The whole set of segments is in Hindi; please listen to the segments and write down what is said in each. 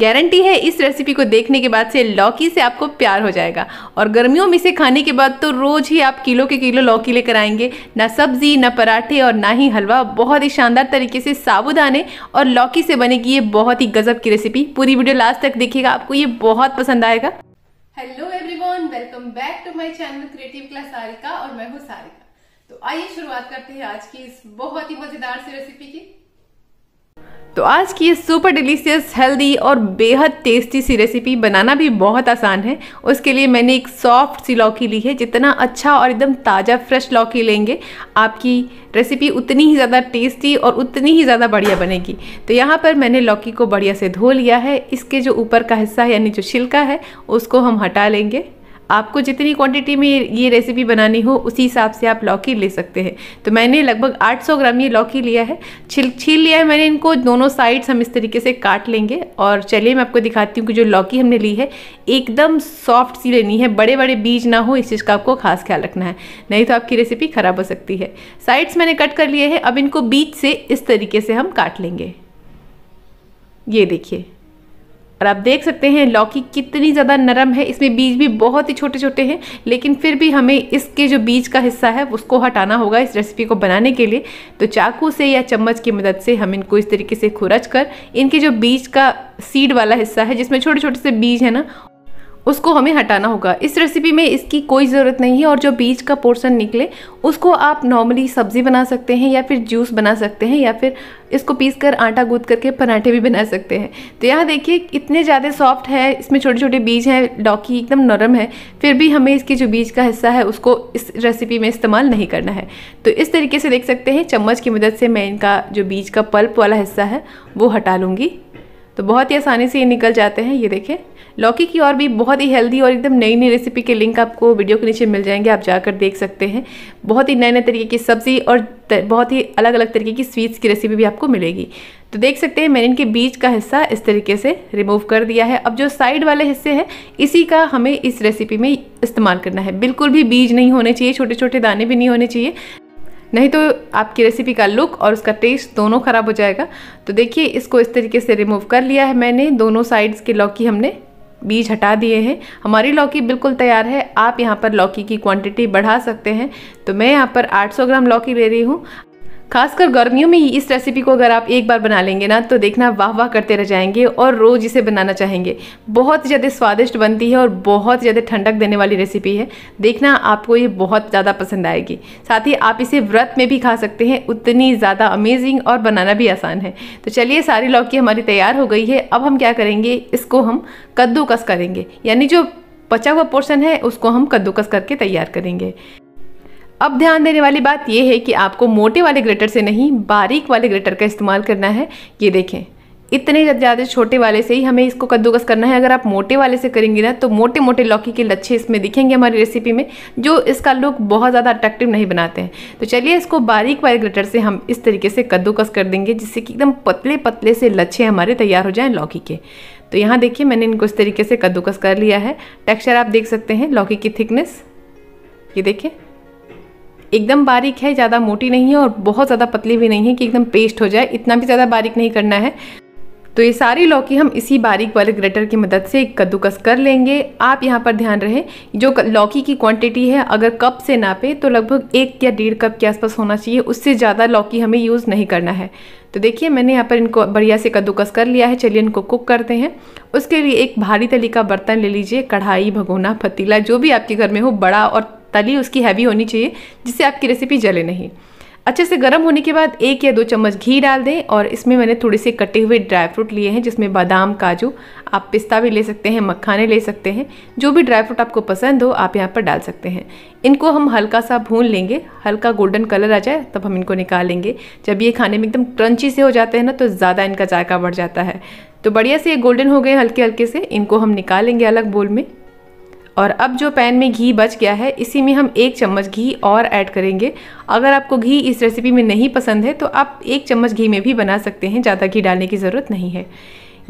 गारंटी है इस रेसिपी को देखने के बाद से लौकी से आपको प्यार हो जाएगा और गर्मियों में इसे खाने के बाद तो रोज़ ही आप किलो के किलो लौकी लेकर आएंगे ना सब्ज़ी ना पराठे और ना ही हलवा बहुत ही शानदार तरीके से साबुदाने और लौकी से बनेगी ये बहुत ही गजब की रेसिपी पूरी वीडियो लास्ट तक देखिएगा आपको ये बहुत पसंद आएगा hello everyone welcome back to my channel creative class Sarika और मैं हूँ सारिका तो आइए शुरुआत करते हैं आज की इस बहुत ही मजेदार सी रेसिपी की तो आज की ये सुपर डिलीशियस हेल्दी और बेहद टेस्टी सी रेसिपी बनाना भी बहुत आसान है उसके लिए मैंने एक सॉफ्ट सी लौकी ली है जितना अच्छा और एकदम ताज़ा फ्रेश लौकी लेंगे आपकी रेसिपी उतनी ही ज़्यादा टेस्टी और उतनी ही ज़्यादा बढ़िया बनेगी तो यहाँ पर मैंने लौकी को बढ़िया से धो लिया है इसके जो ऊपर का हिस्सा है यानी जो छिलका है उसको हम हटा लेंगे आपको जितनी क्वांटिटी में ये रेसिपी बनानी हो उसी हिसाब से आप लौकी ले सकते हैं तो मैंने लगभग 800 ग्राम ये लौकी लिया है छिल छील लिया है मैंने इनको दोनों साइड्स हम इस तरीके से काट लेंगे और चलिए मैं आपको दिखाती हूँ कि जो लौकी हमने ली है एकदम सॉफ्ट सी लेनी है बड़े बड़े बीज ना हो इस चीज़ का आपको खास ख्याल रखना है नहीं तो आपकी रेसिपी ख़राब हो सकती है साइड्स मैंने कट कर लिए हैं अब इनको बीज से इस तरीके से हम काट लेंगे ये देखिए और आप देख सकते हैं लौकी कितनी ज़्यादा नरम है इसमें बीज भी बहुत ही छोटे छोटे हैं लेकिन फिर भी हमें इसके जो बीज का हिस्सा है उसको हटाना होगा इस रेसिपी को बनाने के लिए तो चाकू से या चम्मच की मदद से हम इनको इस तरीके से खुरच कर इनके जो बीज का सीड वाला हिस्सा है जिसमें छोटे छोटे से बीज है ना उसको हमें हटाना होगा इस रेसिपी में इसकी कोई ज़रूरत नहीं है और जो बीज का पोर्सन निकले उसको आप नॉर्मली सब्ज़ी बना सकते हैं या फिर जूस बना सकते हैं या फिर इसको पीस कर आटा गूद करके पराठे भी बना सकते हैं तो यहाँ देखिए इतने ज़्यादा सॉफ्ट है इसमें छोटे छोटे बीज हैं लौकी एकदम नरम है फिर भी हमें इसकी जो बीज का हिस्सा है उसको इस रेसिपी में इस्तेमाल नहीं करना है तो इस तरीके से देख सकते हैं चम्मच की मदद से मैं इनका जो बीज का पल्प वाला हिस्सा है वो हटा लूँगी तो बहुत ही आसानी से ये निकल जाते हैं ये देखें लौकी की और भी बहुत ही हेल्दी और एकदम नई नई रेसिपी के लिंक आपको वीडियो के नीचे मिल जाएंगे आप जाकर देख सकते हैं बहुत ही नए नए तरीके की सब्ज़ी और बहुत ही अलग अलग तरीके की स्वीट्स की रेसिपी भी आपको मिलेगी तो देख सकते हैं मैंने इनके बीज का हिस्सा इस तरीके से रिमूव कर दिया है अब जो साइड वाले हिस्से हैं इसी का हमें इस रेसिपी में इस्तेमाल करना है बिल्कुल भी बीज नहीं होने चाहिए छोटे छोटे दाने भी नहीं होने चाहिए नहीं तो आपकी रेसिपी का लुक और उसका टेस्ट दोनों ख़राब हो जाएगा तो देखिए इसको इस तरीके से रिमूव कर लिया है मैंने दोनों साइड्स के लौकी हमने बीज हटा दिए हैं हमारी लौकी बिल्कुल तैयार है आप यहाँ पर लौकी की क्वांटिटी बढ़ा सकते हैं तो मैं यहाँ पर 800 ग्राम लौकी ले रही हूँ खासकर गर्मियों में ही इस रेसिपी को अगर आप एक बार बना लेंगे ना तो देखना वाह वाह करते रह जाएंगे और रोज़ इसे बनाना चाहेंगे बहुत ज़्यादा स्वादिष्ट बनती है और बहुत ज़्यादा ठंडक देने वाली रेसिपी है देखना आपको ये बहुत ज़्यादा पसंद आएगी साथ ही आप इसे व्रत में भी खा सकते हैं उतनी ज़्यादा अमेजिंग और बनाना भी आसान है तो चलिए सारी लौकी हमारी तैयार हो गई है अब हम क्या करेंगे इसको हम कद्दूकस करेंगे यानी जो बचा हुआ पोर्शन है उसको हम कद्दूकस करके तैयार करेंगे अब ध्यान देने वाली बात यह है कि आपको मोटे वाले ग्रेटर से नहीं बारीक वाले ग्रेटर का इस्तेमाल करना है ये देखें इतने ज़्यादा छोटे वाले से ही हमें इसको कद्दूकस करना है अगर आप मोटे वाले से करेंगे ना तो मोटे मोटे लौकी के लच्छे इसमें दिखेंगे हमारी रेसिपी में जो इसका लुक बहुत ज़्यादा अट्रैक्टिव नहीं बनाते हैं तो चलिए इसको बारीक वाले ग्रेटर से हम इस तरीके से कद्दूकस कर देंगे जिससे कि एकदम पतले पतले से लच्छे हमारे तैयार हो जाएँ लौकी के तो यहाँ देखिए मैंने इनको इस तरीके से कद्दूकस कर लिया है टेक्स्चर आप देख सकते हैं लौकी की थिकनेस ये देखिए एकदम बारीक है ज़्यादा मोटी नहीं है और बहुत ज़्यादा पतली भी नहीं है कि एकदम पेस्ट हो जाए इतना भी ज़्यादा बारीक नहीं करना है तो ये सारी लौकी हम इसी बारीक वाले ग्रेटर की मदद से कद्दूकस कर लेंगे आप यहाँ पर ध्यान रहे जो लौकी की क्वांटिटी है अगर कप से नापे तो लगभग एक या डेढ़ कप के आसपास होना चाहिए उससे ज़्यादा लौकी हमें यूज़ नहीं करना है तो देखिए मैंने यहाँ पर इनको बढ़िया से कद्दूकस कर लिया है चलिए इनको कुक करते हैं उसके लिए एक भारी तली का बर्तन ले लीजिए कढ़ाई भगोना पतीला जो भी आपके घर में हो बड़ा और तली उसकी हैवी होनी चाहिए जिससे आपकी रेसिपी जले नहीं अच्छे से गर्म होने के बाद एक या दो चम्मच घी डाल दें और इसमें मैंने थोड़े से कटे हुए ड्राई फ्रूट लिए हैं जिसमें बादाम काजू आप पिस्ता भी ले सकते हैं मक्खाने ले सकते हैं जो भी ड्राई फ्रूट आपको पसंद हो आप यहाँ पर डाल सकते हैं इनको हम हल्का सा भून लेंगे हल्का गोल्डन कलर आ जाए तब हम इनको निकाल लेंगे जब ये खाने में एकदम क्रंची से हो जाते हैं ना तो ज़्यादा इनका जायका बढ़ जाता है तो बढ़िया से ये गोल्डन हो गए हल्के हल्के से इनको हम निकालेंगे अलग बोल में और अब जो पैन में घी बच गया है इसी में हम एक चम्मच घी और ऐड करेंगे अगर आपको घी इस रेसिपी में नहीं पसंद है तो आप एक चम्मच घी में भी बना सकते हैं ज़्यादा घी डालने की ज़रूरत नहीं है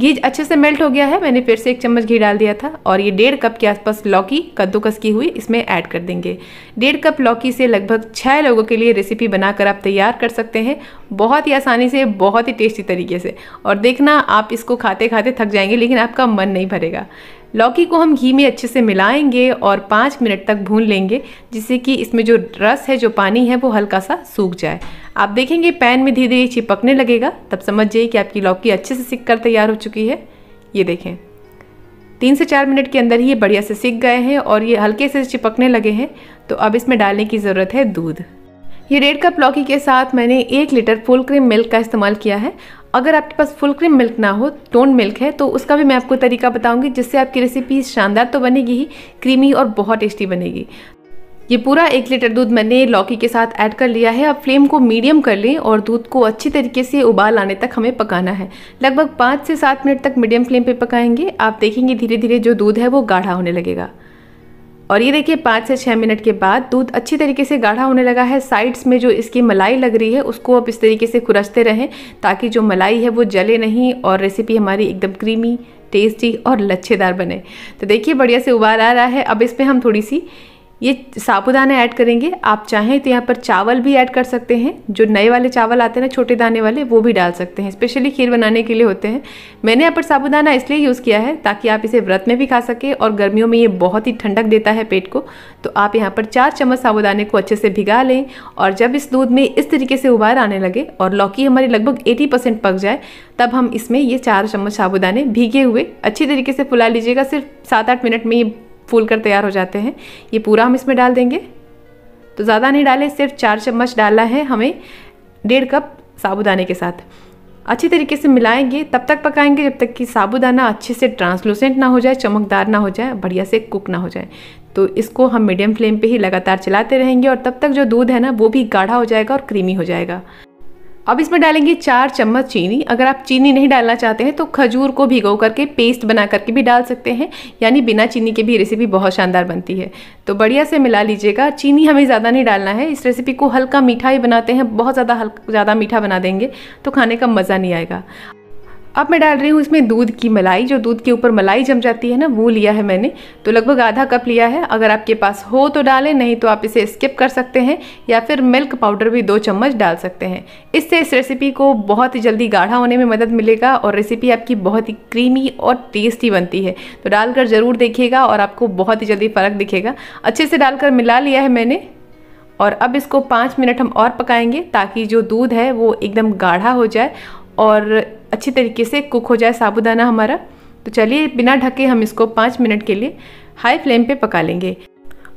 घी अच्छे से मेल्ट हो गया है मैंने फिर से एक चम्मच घी डाल दिया था और ये डेढ़ कप के आसपास लौकी कद्दूकस की हुई इसमें ऐड कर देंगे डेढ़ कप लौकी से लगभग छः लोगों के लिए रेसिपी बनाकर आप तैयार कर सकते हैं बहुत ही आसानी से बहुत ही टेस्टी तरीके से और देखना आप इसको खाते खाते थक जाएंगे लेकिन आपका मन नहीं भरेगा लौकी को हम घी में अच्छे से मिलाएंगे और पाँच मिनट तक भून लेंगे जिससे कि इसमें जो रस है जो पानी है वो हल्का सा सूख जाए आप देखेंगे पैन में धीरे धीरे चिपकने लगेगा तब समझ जाइए कि आपकी लौकी अच्छे से सीख कर तैयार हो चुकी है ये देखें तीन से चार मिनट के अंदर ही ये बढ़िया से सीख गए हैं और ये हल्के से चिपकने लगे हैं तो अब इसमें डालने की ज़रूरत है दूध ये डेढ़ कप लौकी के साथ मैंने एक लीटर फुल क्रीम मिल्क का इस्तेमाल किया है अगर आपके पास फुल क्रीम मिल्क ना हो टोन मिल्क है तो उसका भी मैं आपको तरीका बताऊंगी जिससे आपकी रेसिपी शानदार तो बनेगी ही क्रीमी और बहुत टेस्टी बनेगी ये पूरा एक लीटर दूध मैंने लौकी के साथ ऐड कर लिया है अब फ्लेम को मीडियम कर लें और दूध को अच्छी तरीके से उबाल आने तक हमें पकाना है लगभग पाँच से सात मिनट तक मीडियम फ्लेम पर पकाएंगे आप देखेंगे धीरे धीरे जो दूध है वो गाढ़ा होने लगेगा और ये देखिए पाँच से छः मिनट के बाद दूध अच्छी तरीके से गाढ़ा होने लगा है साइड्स में जो इसकी मलाई लग रही है उसको आप इस तरीके से खुरचते रहें ताकि जो मलाई है वो जले नहीं और रेसिपी हमारी एकदम क्रीमी टेस्टी और लच्छेदार बने तो देखिए बढ़िया से उबाल आ रहा है अब इसमें हम थोड़ी सी ये साबुदाना ऐड करेंगे आप चाहें तो यहाँ पर चावल भी ऐड कर सकते हैं जो नए वाले चावल आते हैं ना छोटे दाने वाले वो भी डाल सकते हैं स्पेशली खीर बनाने के लिए होते हैं मैंने यहाँ पर साबुदाना इसलिए यूज़ किया है ताकि आप इसे व्रत में भी खा सकें और गर्मियों में ये बहुत ही ठंडक देता है पेट को तो आप यहाँ पर चार चम्मच साबुदाने को अच्छे से भिगा लें और जब इस दूध में इस तरीके से उबार आने लगे और लौकी हमारी लगभग एटी पक जाए तब हम इसमें ये चार चम्मच साबुदाने भीगे हुए अच्छी तरीके से फुला लीजिएगा सिर्फ सात आठ मिनट में ये फूल कर तैयार हो जाते हैं ये पूरा हम इसमें डाल देंगे तो ज़्यादा नहीं डालें सिर्फ चार चम्मच डालना है हमें डेढ़ कप साबुदाने के साथ अच्छी तरीके से मिलाएंगे तब तक पकाएंगे जब तक कि साबुदाना अच्छे से ट्रांसलूसेंट ना हो जाए चमकदार ना हो जाए बढ़िया से कुक ना हो जाए तो इसको हम मीडियम फ्लेम पे ही लगातार चलाते रहेंगे और तब तक जो दूध है ना वो भी गाढ़ा हो जाएगा और क्रीमी हो जाएगा अब इसमें डालेंगे चार चम्मच चीनी अगर आप चीनी नहीं डालना चाहते हैं तो खजूर को भिगो करके पेस्ट बना करके भी डाल सकते हैं यानी बिना चीनी के भी रेसिपी बहुत शानदार बनती है तो बढ़िया से मिला लीजिएगा चीनी हमें ज़्यादा नहीं डालना है इस रेसिपी को हल्का मीठा ही बनाते हैं बहुत ज़्यादा हल्का ज़्यादा मीठा बना देंगे तो खाने का मज़ा नहीं आएगा अब मैं डाल रही हूँ इसमें दूध की मलाई जो दूध के ऊपर मलाई जम जाती है ना वो लिया है मैंने तो लगभग आधा कप लिया है अगर आपके पास हो तो डालें नहीं तो आप इसे स्किप कर सकते हैं या फिर मिल्क पाउडर भी दो चम्मच डाल सकते हैं इससे इस रेसिपी को बहुत ही जल्दी गाढ़ा होने में मदद मिलेगा और रेसिपी आपकी बहुत ही क्रीमी और टेस्टी बनती है तो डालकर ज़रूर देखिएगा और आपको बहुत ही जल्दी फ़र्क दिखेगा अच्छे से डालकर मिला लिया है मैंने और अब इसको पाँच मिनट हम और पकाएंगे ताकि जो दूध है वो एकदम गाढ़ा हो जाए और अच्छी तरीके से कुक हो जाए साबुदाना हमारा तो चलिए बिना ढके हम इसको पाँच मिनट के लिए हाई फ्लेम पे पका लेंगे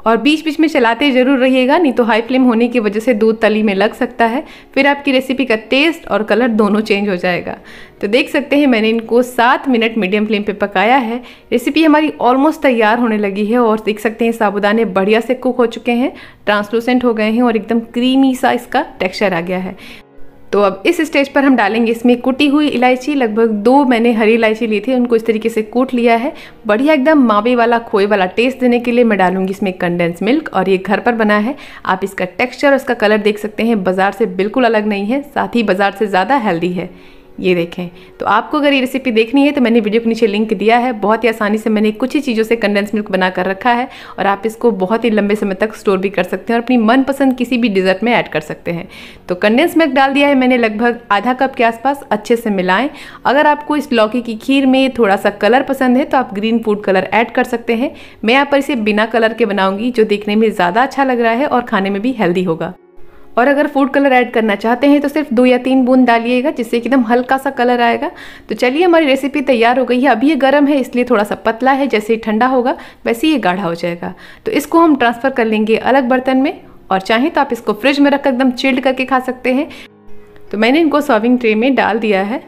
और बीच बीच में चलाते ज़रूर रहिएगा नहीं तो हाई फ्लेम होने की वजह से दूध तली में लग सकता है फिर आपकी रेसिपी का टेस्ट और कलर दोनों चेंज हो जाएगा तो देख सकते हैं मैंने इनको सात मिनट मीडियम फ्लेम पे पकाया है रेसिपी हमारी ऑलमोस्ट तैयार होने लगी है और देख सकते हैं साबुदाने बढ़िया से कुक हो चुके हैं ट्रांसलूसेंट हो गए हैं और एकदम क्रीमी सा इसका टेक्स्चर आ गया है तो अब इस स्टेज पर हम डालेंगे इसमें कुटी हुई इलायची लगभग दो मैंने हरी इलायची ली थी उनको इस तरीके से कूट लिया है बढ़िया एकदम मावे वाला खोए वाला टेस्ट देने के लिए मैं डालूंगी इसमें कंडेंस मिल्क और ये घर पर बना है आप इसका टेक्स्चर और इसका कलर देख सकते हैं बाज़ार से बिल्कुल अलग नहीं है साथ ही बाज़ार से ज़्यादा हेल्दी है ये देखें तो आपको अगर ये रेसिपी देखनी है तो मैंने वीडियो के नीचे लिंक दिया है बहुत ही आसानी से मैंने कुछ ही चीज़ों से कंडेंस मिल्क बना कर रखा है और आप इसको बहुत ही लंबे समय तक स्टोर भी कर सकते हैं और अपनी मनपसंद किसी भी डिज़र्ट में ऐड कर सकते हैं तो कंडेंस मिल्क डाल दिया है मैंने लगभग आधा कप के आसपास अच्छे से मिलाएं अगर आपको इस लौकी की खीर में थोड़ा सा कलर पसंद है तो आप ग्रीन फूड कलर ऐड कर सकते हैं मैं यहाँ पर इसे बिना कलर के बनाऊँगी जो देखने में ज़्यादा अच्छा लग रहा है और खाने में भी हेल्दी होगा और अगर फूड कलर ऐड करना चाहते हैं तो सिर्फ दो या तीन बूंद डालिएगा जिससे एकदम हल्का सा कलर आएगा तो चलिए हमारी रेसिपी तैयार हो गई है अभी ये गर्म है इसलिए थोड़ा सा पतला है जैसे ही ठंडा होगा वैसे ही ये गाढ़ा हो जाएगा तो इसको हम ट्रांसफ़र कर लेंगे अलग बर्तन में और चाहें तो आप इसको फ्रिज में रखकर एकदम चिल्ड करके खा सकते हैं तो मैंने इनको सर्विंग ट्रे में डाल दिया है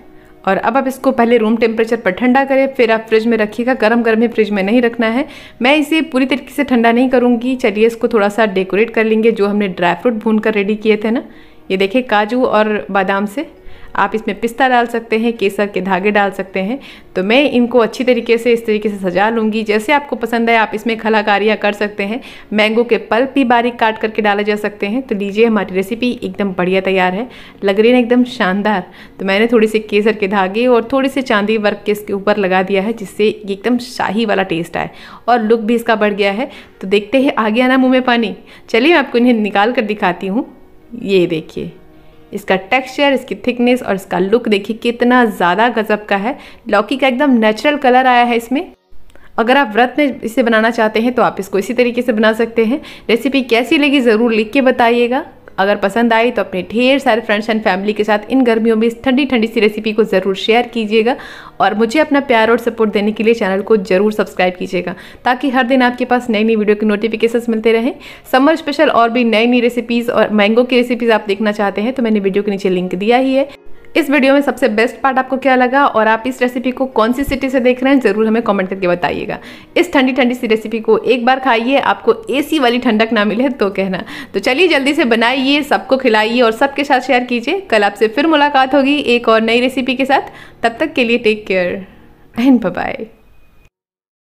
और अब आप इसको पहले रूम टेम्परेचर पर ठंडा करें फिर आप फ्रिज में रखिएगा गर्म गर्म ही फ्रिज में नहीं रखना है मैं इसे पूरी तरीके से ठंडा नहीं करूँगी चलिए इसको थोड़ा सा डेकोरेट कर लेंगे जो हमने ड्राई फ्रूट भून कर रेडी किए थे ना ये देखिए काजू और बादाम से आप इसमें पिस्ता डाल सकते हैं केसर के धागे डाल सकते हैं तो मैं इनको अच्छी तरीके से इस तरीके से सजा लूँगी जैसे आपको पसंद है आप इसमें खलाकारियाँ कर सकते हैं मैंगो के पल्प भी बारीक काट करके डाले जा सकते हैं तो लीजिए हमारी रेसिपी एकदम बढ़िया तैयार है लग रही है एकदम शानदार तो मैंने थोड़े से केसर के धागे और थोड़े से चांदी वर्क के इसके ऊपर लगा दिया है जिससे एकदम शाही वाला टेस्ट आए और लुक भी इसका बढ़ गया है तो देखते हैं आगे आना मुँह में पानी चलिए मैं आपको इन्हें निकाल कर दिखाती हूँ ये देखिए इसका टेक्सचर इसकी थिकनेस और इसका लुक देखिए कितना ज़्यादा गजब का है लौकी का एकदम नेचुरल कलर आया है इसमें अगर आप व्रत में इसे बनाना चाहते हैं तो आप इसको इसी तरीके से बना सकते हैं रेसिपी कैसी लगी ज़रूर लिख के बताइएगा अगर पसंद आई तो अपने ढेर सारे फ्रेंड्स एंड फैमिली के साथ इन गर्मियों में इस ठंडी ठंडी सी रेसिपी को ज़रूर शेयर कीजिएगा और मुझे अपना प्यार और सपोर्ट देने के लिए चैनल को ज़रूर सब्सक्राइब कीजिएगा ताकि हर दिन आपके पास नई नई वीडियो के नोटिफिकेशन मिलते रहें समर स्पेशल और भी नई नई रेसिपीज़ और मैंगो की रेसिपीज़ आप देखना चाहते हैं तो मैंने वीडियो के नीचे लिंक दिया ही है इस वीडियो में सबसे बेस्ट पार्ट आपको क्या लगा और आप इस रेसिपी को कौन सी सिटी से देख रहे हैं ज़रूर हमें कमेंट करके बताइएगा इस ठंडी ठंडी सी रेसिपी को एक बार खाइए आपको एसी वाली ठंडक ना मिले तो कहना तो चलिए जल्दी से बनाइए सबको खिलाइए और सबके साथ शेयर कीजिए कल आपसे फिर मुलाकात होगी एक और नई रेसिपी के साथ तब तक के लिए टेक केयर एंड बाय